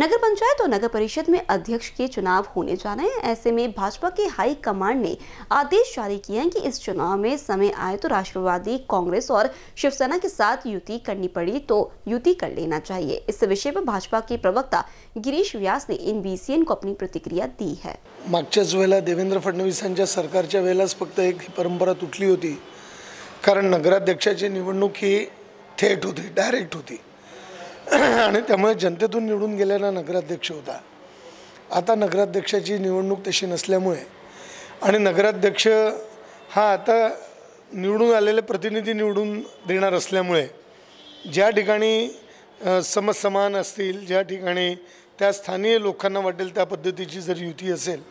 नगर पंचायत और नगर परिषद में अध्यक्ष के चुनाव होने जा रहे हैं ऐसे में भाजपा के हाई कमांड ने आदेश जारी किया है कि इस चुनाव में समय आए तो राष्ट्रवादी कांग्रेस और शिवसेना के साथ युति करनी पड़ी तो युति कर लेना चाहिए इस विषय पर भाजपा के प्रवक्ता गिरीश व्यास ने इन बी को अपनी प्रतिक्रिया दी है देवेंद्र फडणवीस सरकार एक परंपरा तुटली होती कारण नगराध्यक्षा निवडणूक ही थेट होती डायरेक्ट होती आणि त्यामुळे जनतेतून निवडून गेलेला नगराध्यक्ष होता आता नगराध्यक्षाची निवडणूक तशी नसल्यामुळे आणि नगराध्यक्ष हा आता निवडून आलेले प्रतिनिधी निवडून देणार असल्यामुळे ज्या ठिकाणी समसमान असतील ज्या ठिकाणी त्या स्थानीय लोकांना वाटेल त्या पद्धतीची जर युती असेल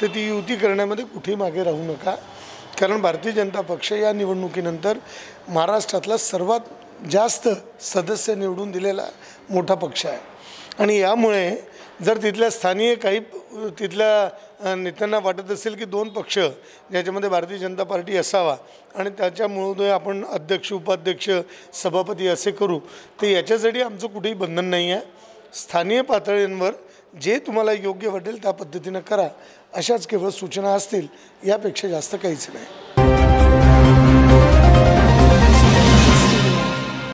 तर ती युती करण्यामध्ये कुठेही मागे राहू नका कारण भारतीय जनता पक्ष या निवडणुकीनंतर महाराष्ट्रातला सर्वात जास्त सदस्य निवडून दिलेला मोठा पक्ष आहे आणि यामुळे जर तिथल्या स्थानीय काही तिथल्या नेत्यांना वाटत असेल की दोन पक्ष ज्याच्यामध्ये भारतीय जनता पार्टी असावा आणि त्याच्यामुळे आपण अध्यक्ष उपाध्यक्ष सभापती असे करू तर याच्यासाठी आमचं कुठेही बंधन नाही आहे स्थानीय पातळींवर जे तुम्हाला योग्य वाटेल त्या पद्धतीनं करा अशाच केवळ सूचना असतील यापेक्षा जास्त काहीच नाही